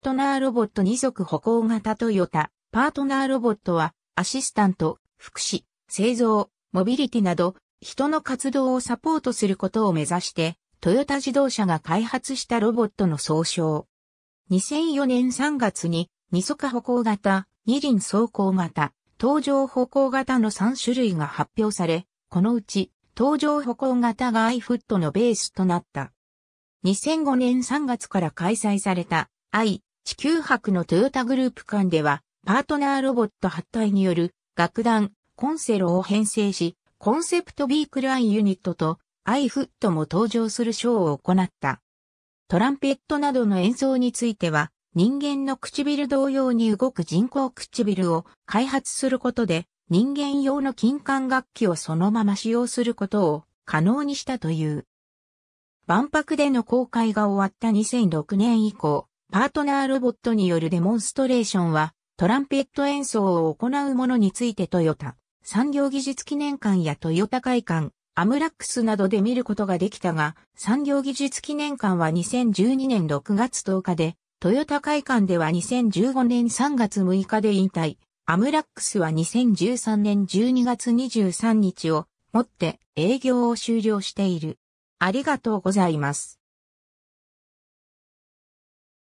ートナーロボット二足歩行型トヨタ、パートナーロボットは、アシスタント、福祉、製造、モビリティなど、人の活動をサポートすることを目指して、トヨタ自動車が開発したロボットの総称。2004年3月に、二足歩行型、二輪走行型、登場歩行型の3種類が発表され、このうち、登場歩行型が iFoot のベースとなった。2005年3月から開催された i 地球博のトヨタグループ間では、パートナーロボット発体による楽団コンセロを編成し、コンセプトビークルアイユニットとアイフットも登場するショーを行った。トランペットなどの演奏については、人間の唇同様に動く人工唇を開発することで、人間用の金管楽器をそのまま使用することを可能にしたという。万博での公開が終わった2006年以降、パートナーロボットによるデモンストレーションは、トランペット演奏を行うものについてトヨタ、産業技術記念館やトヨタ会館、アムラックスなどで見ることができたが、産業技術記念館は2012年6月10日で、トヨタ会館では2015年3月6日で引退、アムラックスは2013年12月23日をもって営業を終了している。ありがとうございます。